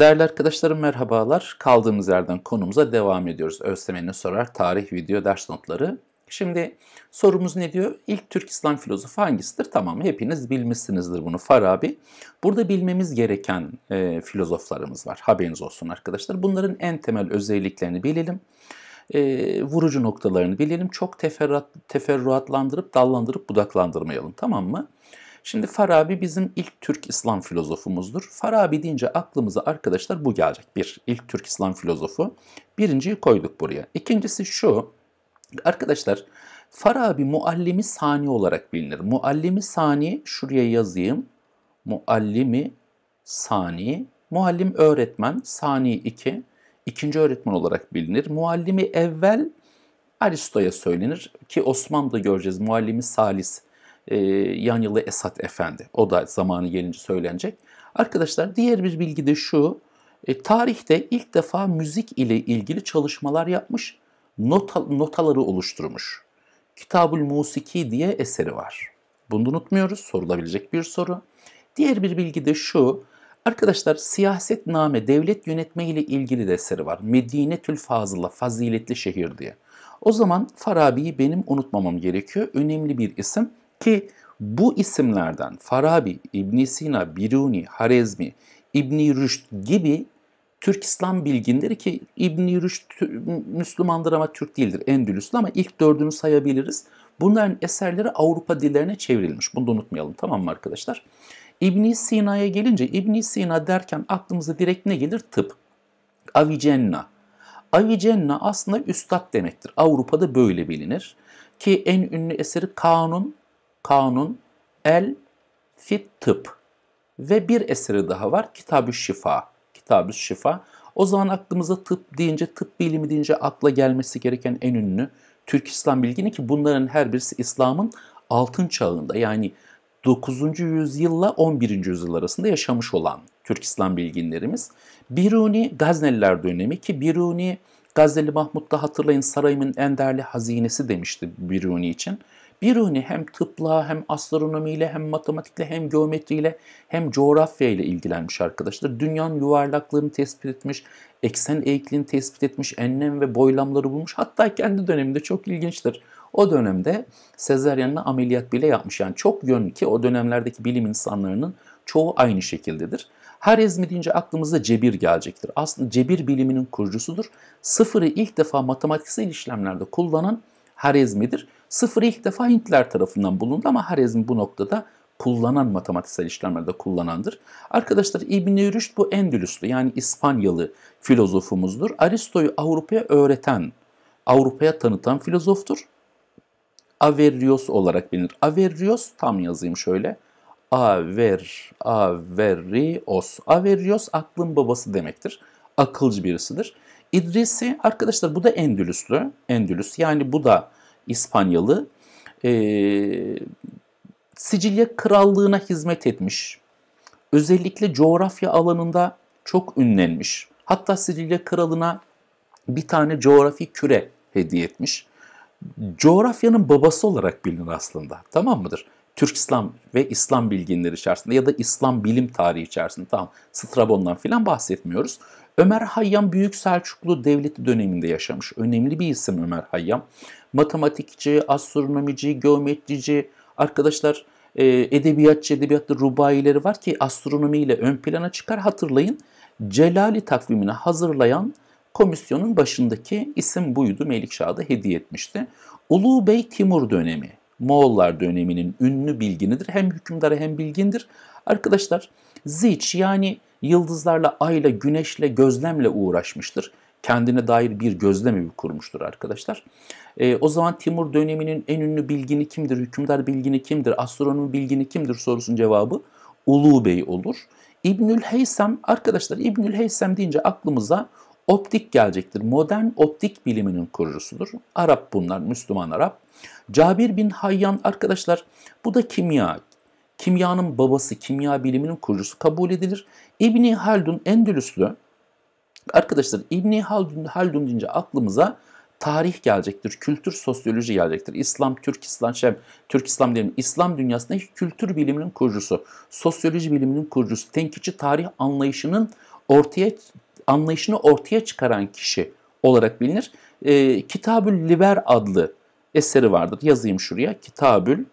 Değerli arkadaşlarım merhabalar. Kaldığımız yerden konumuza devam ediyoruz. Özlemenin sorar tarih video ders notları. Şimdi sorumuz ne diyor? İlk Türk İslam filozofu hangisidir? Tamam hepiniz bilmişsinizdir bunu Farabi. Burada bilmemiz gereken e, filozoflarımız var. Haberiniz olsun arkadaşlar. Bunların en temel özelliklerini bilelim. E, vurucu noktalarını bilelim. Çok teferruat, teferruatlandırıp dallandırıp budaklandırmayalım tamam mı? Şimdi Farabi bizim ilk Türk İslam filozofumuzdur. Farabi deyince aklımıza arkadaşlar bu gelecek. Bir, ilk Türk İslam filozofu. Birinciyi koyduk buraya. İkincisi şu. Arkadaşlar Farabi muallimi sani olarak bilinir. Muallimi sani şuraya yazayım. Muallimi sani. Muallim öğretmen. Sani iki. İkinci öğretmen olarak bilinir. Muallimi evvel Aristo'ya söylenir ki Osmanlı'da göreceğiz muallimi salis e, Esat Efendi. O da zamanı gelince söylenecek. Arkadaşlar diğer bir bilgi de şu. E, tarihte ilk defa müzik ile ilgili çalışmalar yapmış, nota, notaları oluşturmuş. Kitabul Musiki diye eseri var. Bunu unutmuyoruz, sorulabilecek bir soru. Diğer bir bilgi de şu, arkadaşlar siyasetname, devlet yönetme ile ilgili de eseri var. Medinetül Fazıl'a, faziletli şehir diye. O zaman Farabi'yi benim unutmamam gerekiyor. Önemli bir isim. Ki bu isimlerden Farabi, İbn Sina, Biruni, Harezmi, ibn Rüşd gibi Türk İslam bilginleri ki ibn Rüşd Müslümandır ama Türk değildir, Endülüslü ama ilk dördünü sayabiliriz. Bunların eserleri Avrupa dillerine çevrilmiş. Bunu da unutmayalım tamam mı arkadaşlar? ibn Sina'ya gelince ibn Sina derken aklımıza direkt ne gelir? Tıp. Avicenna. Avicenna aslında üstad demektir. Avrupa'da böyle bilinir. Ki en ünlü eseri Kanun kanun el fit tıp ve bir eseri daha var Kitabü Şifa. Kitabü Şifa. O zaman aklımıza tıp deyince, tıp bilimi deyince akla gelmesi gereken en ünlü Türk İslam bilgini ki bunların her birisi İslam'ın altın çağında yani 9. yüzyılla 11. yüzyıl arasında yaşamış olan Türk İslam bilginlerimiz. Biruni Gazneliler dönemi ki Biruni Gazeli Mahmut'ta hatırlayın sarayımın en değerli hazinesi demişti Biruni için. Biruni hem tıpla hem astronomiyle hem matematikle hem geometriyle hem coğrafyayla ilgilenmiş arkadaşlar. Dünyanın yuvarlaklığını tespit etmiş, eksen eğikliğini tespit etmiş, enlem ve boylamları bulmuş. Hatta kendi döneminde çok ilginçtir. O dönemde sezeryanla ameliyat bile yapmış. Yani çok yönlü ki o dönemlerdeki bilim insanlarının çoğu aynı şekildedir. Harezmi deyince aklımıza cebir gelecektir. Aslında cebir biliminin kurucusudur. Sıfırı ilk defa matematiksel işlemlerde kullanan Harezmi'dir. Sıfır ilk defa Hintler tarafından bulundu ama Harezm bu noktada kullanan matematiksel işlemlerde kullanandır. Arkadaşlar İbn-i Rüşd bu Endülüslü yani İspanyalı filozofumuzdur. Aristo'yu Avrupa'ya öğreten, Avrupa'ya tanıtan filozoftur. Averrios olarak bilinir. Averrios tam yazayım şöyle. Aver, Averrios. Averrios aklın babası demektir. Akılcı birisidir. İdrisi arkadaşlar bu da Endülüslü. Endülüs yani bu da İspanyalı e, Sicilya Krallığına hizmet etmiş. Özellikle coğrafya alanında çok ünlenmiş. Hatta Sicilya Kralı'na bir tane coğrafi küre hediye etmiş. Coğrafyanın babası olarak bilinir aslında. Tamam mıdır? Türk İslam ve İslam bilginleri içerisinde ya da İslam bilim tarihi içerisinde tamam Strabon'dan filan bahsetmiyoruz. Ömer Hayyam Büyük Selçuklu Devleti döneminde yaşamış. Önemli bir isim Ömer Hayyam matematikçi, astronomici, geometrici, arkadaşlar e, edebiyatçı, edebiyatta rubayileri var ki astronomiyle ön plana çıkar. Hatırlayın Celali takvimini hazırlayan komisyonun başındaki isim buydu. Melikşah da hediye etmişti. Ulu Bey Timur dönemi, Moğollar döneminin ünlü bilginidir. Hem hükümdarı hem bilgindir. Arkadaşlar ziç yani yıldızlarla, ayla, güneşle, gözlemle uğraşmıştır kendine dair bir gözlemi kurmuştur arkadaşlar. E, o zaman Timur döneminin en ünlü bilgini kimdir, hükümdar bilgini kimdir, astronomi bilgini kimdir sorusunun cevabı Ulu Bey olur. İbnül Heysem arkadaşlar İbnül Heysem deyince aklımıza optik gelecektir. Modern optik biliminin kurucusudur. Arap bunlar, Müslüman Arap. Cabir bin Hayyan arkadaşlar bu da kimya. Kimyanın babası, kimya biliminin kurucusu kabul edilir. İbni Haldun Endülüslü Arkadaşlar İbni Haldun, Haldun deyince aklımıza tarih gelecektir, kültür sosyoloji gelecektir. İslam, Türk İslam, şey, Türk İslam diyelim, İslam dünyasındaki kültür biliminin kurucusu, sosyoloji biliminin kurucusu, tenkitçi tarih anlayışının ortaya anlayışını ortaya çıkaran kişi olarak bilinir. E, Kitabül Liber adlı eseri vardır. Yazayım şuraya. Kitabül,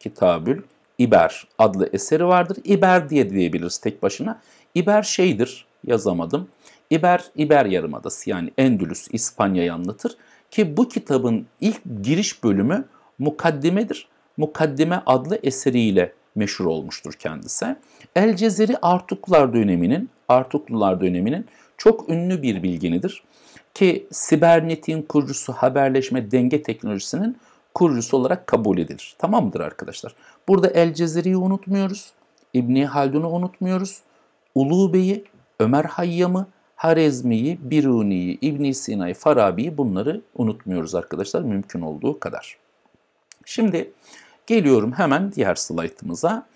Kitabül İber adlı eseri vardır. İber diye diyebiliriz tek başına. İber şeydir, yazamadım. İber, İber Yarımadası yani Endülüs, İspanya'yı anlatır. Ki bu kitabın ilk giriş bölümü mukaddimedir. Mukaddime adlı eseriyle meşhur olmuştur kendisi. El Cezeri Artuklular döneminin, Artuklular döneminin çok ünlü bir bilginidir. Ki sibernetin kurucusu haberleşme denge teknolojisinin kurucusu olarak kabul edilir. Tamamdır arkadaşlar. Burada El Cezeri'yi unutmuyoruz. İbni Haldun'u unutmuyoruz. Ulu Bey'i, Ömer Hayyam'ı, Harezmi'yi, Biruni'yi, İbn Sina'yı, Farabi'yi bunları unutmuyoruz arkadaşlar mümkün olduğu kadar. Şimdi geliyorum hemen diğer slaytımıza.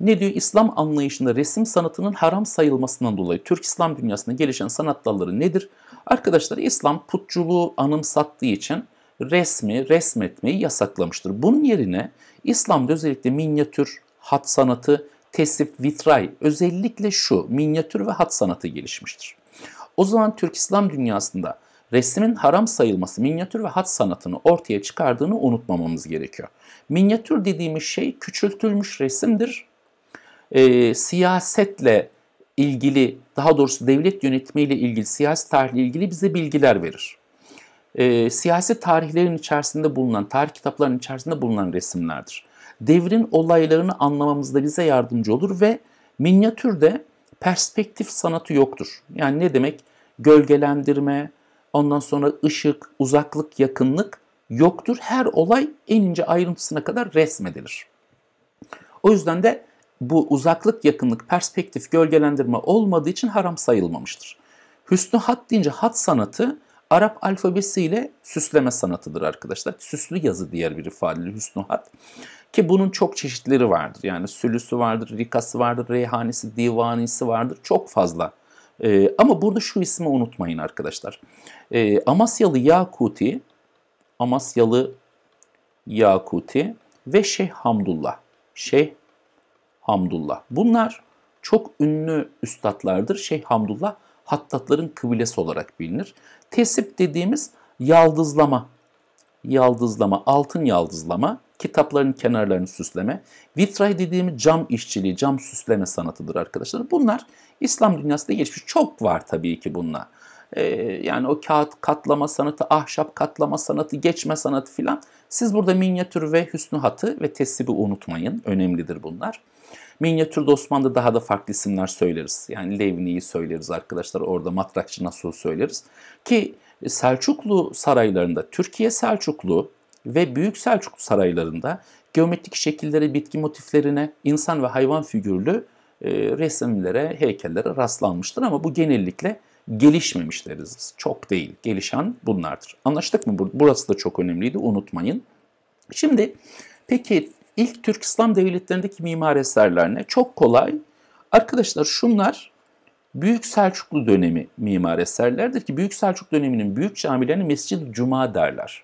Ne diyor? İslam anlayışında resim sanatının haram sayılmasından dolayı Türk İslam dünyasında gelişen sanat dalları nedir? Arkadaşlar İslam putçuluğu anımsattığı için resmi, resmetmeyi yasaklamıştır. Bunun yerine İslam'da özellikle minyatür, hat sanatı, tesip, vitray özellikle şu minyatür ve hat sanatı gelişmiştir. O zaman Türk İslam dünyasında resmin haram sayılması minyatür ve hat sanatını ortaya çıkardığını unutmamamız gerekiyor. Minyatür dediğimiz şey küçültülmüş resimdir. E, siyasetle ilgili, daha doğrusu devlet yönetimiyle ilgili, siyasi tarihle ilgili bize bilgiler verir. E, siyasi tarihlerin içerisinde bulunan, tarih kitaplarının içerisinde bulunan resimlerdir. Devrin olaylarını anlamamızda bize yardımcı olur ve minyatürde perspektif sanatı yoktur. Yani ne demek? gölgelendirme, ondan sonra ışık, uzaklık, yakınlık yoktur. Her olay en ince ayrıntısına kadar resmedilir. O yüzden de bu uzaklık, yakınlık, perspektif, gölgelendirme olmadığı için haram sayılmamıştır. Hüsnü hat deyince hat sanatı Arap alfabesiyle süsleme sanatıdır arkadaşlar. Süslü yazı diğer bir ifadeyle hüsnü hat. Ki bunun çok çeşitleri vardır. Yani sülüsü vardır, rikası vardır, reyhanesi, divanisi vardır. Çok fazla e, ama burada şu ismi unutmayın arkadaşlar. E, Amasyalı Yakuti, Amasyalı Yakuti ve Şeyh Hamdullah. Şeyh Hamdullah. Bunlar çok ünlü üstadlardır. Şeyh Hamdullah hattatların kıbilesi olarak bilinir. Tesip dediğimiz yaldızlama yaldızlama, altın yaldızlama, kitapların kenarlarını süsleme, vitray dediğim cam işçiliği, cam süsleme sanatıdır arkadaşlar. Bunlar İslam dünyasında gelişmiş. Çok var tabii ki bunlar. Ee, yani o kağıt katlama sanatı, ahşap katlama sanatı, geçme sanatı filan. Siz burada minyatür ve hüsnü hatı ve teslibi unutmayın. Önemlidir bunlar. Minyatürde Osmanlı'da daha da farklı isimler söyleriz. Yani Levni'yi söyleriz arkadaşlar. Orada Matrakçı nasıl söyleriz. Ki Selçuklu saraylarında, Türkiye Selçuklu ve Büyük Selçuklu saraylarında geometrik şekilleri, bitki motiflerine, insan ve hayvan figürlü e, resimlere, heykellere rastlanmıştır ama bu genellikle gelişmemişleriz Çok değil. Gelişen bunlardır. Anlaştık mı? Burası da çok önemliydi. Unutmayın. Şimdi peki ilk Türk İslam devletlerindeki mimar eserler ne? Çok kolay. Arkadaşlar şunlar Büyük Selçuklu dönemi mimar eserlerdir ki Büyük Selçuk döneminin büyük camilerini Mescid-i Cuma derler.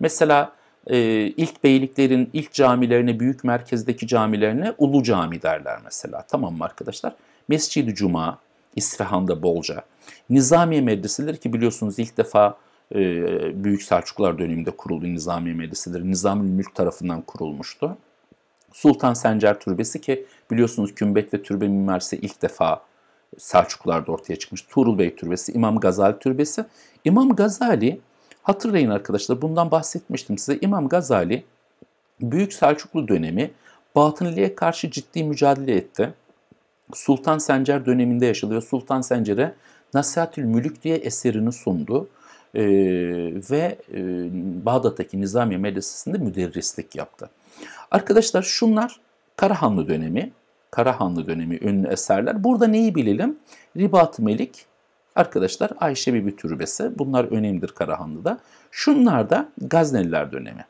Mesela e, ilk beyliklerin ilk camilerine, büyük merkezdeki camilerine Ulu Cami derler mesela. Tamam mı arkadaşlar? Mescid-i Cuma, İsfahan'da bolca. Nizamiye Medreseleri ki biliyorsunuz ilk defa e, Büyük Selçuklar döneminde kuruldu Nizamiye Medreseleri. Nizamül Mülk tarafından kurulmuştu. Sultan Sencer Türbesi ki biliyorsunuz kümbet ve türbe mimarisi ilk defa Selçuklular'da ortaya çıkmış. Tuğrul Bey Türbesi, İmam Gazali Türbesi. İmam Gazali, hatırlayın arkadaşlar bundan bahsetmiştim size. İmam Gazali Büyük Selçuklu dönemi batıniliğe karşı ciddi mücadele etti. Sultan Sencer döneminde yaşadı ve Sultan Sencer'e Nasihatül Mülük diye eserini sundu. Ee, ve e, Bağdat'taki Nizamiye Medresesi'nde müderrislik yaptı. Arkadaşlar şunlar Karahanlı dönemi, Karahanlı dönemi ünlü eserler. Burada neyi bilelim? Ribat Melik, arkadaşlar Ayşe Bibi Türbesi. Bunlar önemlidir Karahanlı'da. Şunlar da Gazneliler dönemi.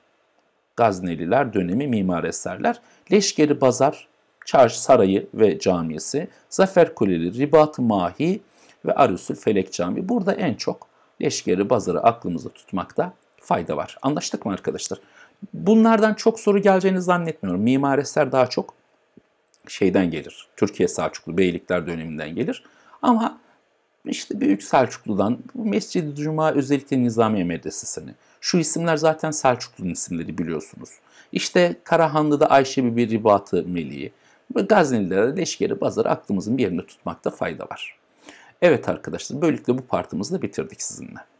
Gazneliler dönemi mimar eserler. Leşgeri Bazar, Çarş Sarayı ve Camisi, Zafer Kuleleri, ribat Mahi ve Arüsül Felek Camii. Burada en çok Leşgeri Bazar'ı aklımızda tutmakta fayda var. Anlaştık mı arkadaşlar? Bunlardan çok soru geleceğini zannetmiyorum. Mimar eser daha çok şeyden gelir. Türkiye Selçuklu beylikler döneminden gelir. Ama işte Büyük Selçuklu'dan Mescid-i Cuma özellikle Nizamiye Medresesi'ni. Şu isimler zaten Selçuklu'nun isimleri biliyorsunuz. İşte Karahanlı'da Ayşe Bibi Ribatı Meliği ve Gazneli'de Leşkeri Bazarı aklımızın bir yerinde tutmakta fayda var. Evet arkadaşlar böylelikle bu partımızı da bitirdik sizinle.